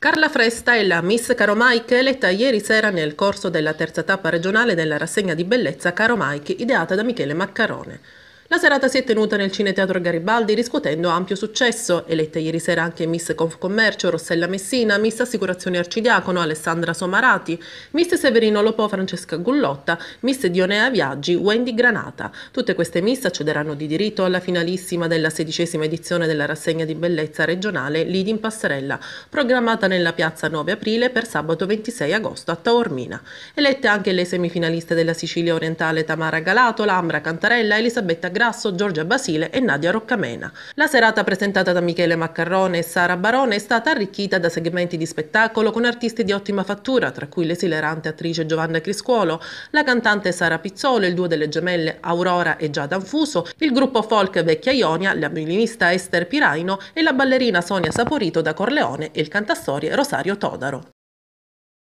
Carla Fresta e la Miss Caro Mike eletta ieri sera nel corso della terza tappa regionale della rassegna di bellezza Caro Mike ideata da Michele Maccarone. La serata si è tenuta nel Cineteatro Garibaldi riscuotendo ampio successo, elette ieri sera anche Miss Confcommercio, Rossella Messina, Miss Assicurazione Arcidiacono, Alessandra Somarati, Miss Severino Lopò, Francesca Gullotta, Miss Dionea Viaggi, Wendy Granata. Tutte queste miss accederanno di diritto alla finalissima della sedicesima edizione della rassegna di bellezza regionale Leading in Passerella, programmata nella piazza 9 aprile per sabato 26 agosto a Taormina. Elette anche le semifinaliste della Sicilia orientale Tamara Galato, Lambra Cantarella, Elisabetta Granata Grasso, Giorgia Basile e Nadia Roccamena. La serata presentata da Michele Maccarrone e Sara Barone è stata arricchita da segmenti di spettacolo con artisti di ottima fattura, tra cui l'esilerante attrice Giovanna Criscuolo, la cantante Sara Pizzolo, il duo delle gemelle Aurora e Giada Anfuso, il gruppo folk Vecchia Ionia, la violinista Esther Piraino e la ballerina Sonia Saporito da Corleone e il cantastorie Rosario Todaro.